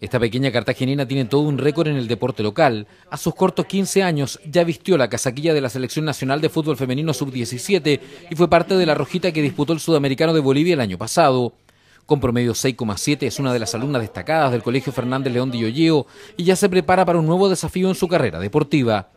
Esta pequeña cartagenina tiene todo un récord en el deporte local. A sus cortos 15 años ya vistió la casaquilla de la Selección Nacional de Fútbol Femenino Sub-17 y fue parte de la rojita que disputó el Sudamericano de Bolivia el año pasado. Con promedio 6,7 es una de las alumnas destacadas del Colegio Fernández León de Yoyeo y ya se prepara para un nuevo desafío en su carrera deportiva.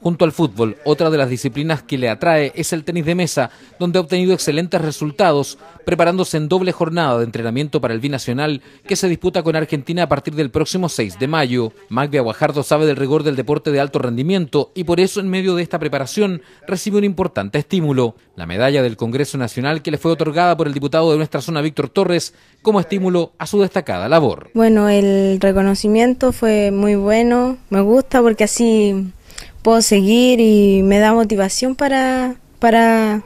Junto al fútbol, otra de las disciplinas que le atrae es el tenis de mesa, donde ha obtenido excelentes resultados, preparándose en doble jornada de entrenamiento para el binacional que se disputa con Argentina a partir del próximo 6 de mayo. Magvia Aguajardo sabe del rigor del deporte de alto rendimiento y por eso en medio de esta preparación recibe un importante estímulo, la medalla del Congreso Nacional que le fue otorgada por el diputado de nuestra zona Víctor Torres como estímulo a su destacada labor. Bueno, el reconocimiento fue muy bueno, me gusta porque así puedo seguir y me da motivación para, para,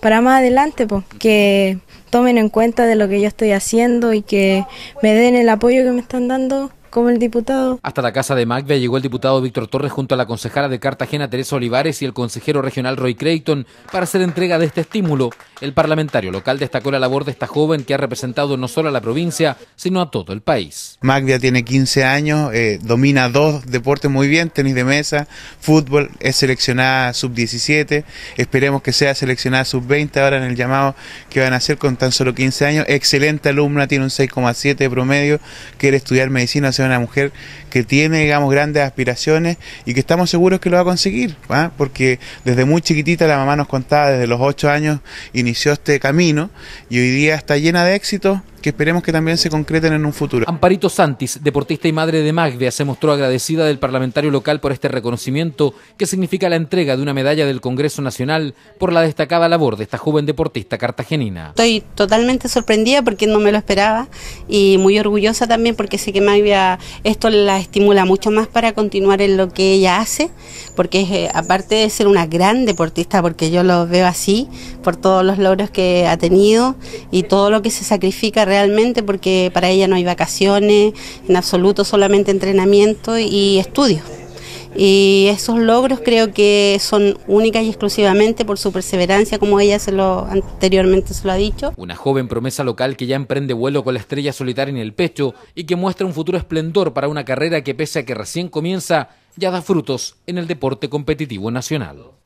para más adelante, pues, que tomen en cuenta de lo que yo estoy haciendo y que me den el apoyo que me están dando como el diputado. Hasta la casa de Magvia llegó el diputado Víctor Torres junto a la concejala de Cartagena Teresa Olivares y el consejero regional Roy Creighton para hacer entrega de este estímulo. El parlamentario local destacó la labor de esta joven que ha representado no solo a la provincia, sino a todo el país. Magvia tiene 15 años, eh, domina dos deportes muy bien, tenis de mesa, fútbol, es seleccionada sub-17, esperemos que sea seleccionada sub-20 ahora en el llamado que van a hacer con tan solo 15 años. Excelente alumna, tiene un 6,7 de promedio, quiere estudiar medicina, hace una mujer que tiene, digamos, grandes aspiraciones y que estamos seguros que lo va a conseguir, porque desde muy chiquitita la mamá nos contaba, desde los ocho años inició este camino y hoy día está llena de éxito que esperemos que también se concreten en un futuro. Amparito Santis, deportista y madre de Magvia, se mostró agradecida del parlamentario local por este reconocimiento que significa la entrega de una medalla del Congreso Nacional por la destacada labor de esta joven deportista cartagenina. Estoy totalmente sorprendida porque no me lo esperaba y muy orgullosa también porque sé que Magvia esto la estimula mucho más para continuar en lo que ella hace, porque eh, aparte de ser una gran deportista, porque yo lo veo así, por todos los logros que ha tenido y todo lo que se sacrifica realmente porque para ella no hay vacaciones, en absoluto solamente entrenamiento y estudios. Y esos logros creo que son únicas y exclusivamente por su perseverancia, como ella se lo anteriormente se lo ha dicho. Una joven promesa local que ya emprende vuelo con la estrella solitaria en el pecho y que muestra un futuro esplendor para una carrera que pese a que recién comienza, ya da frutos en el deporte competitivo nacional.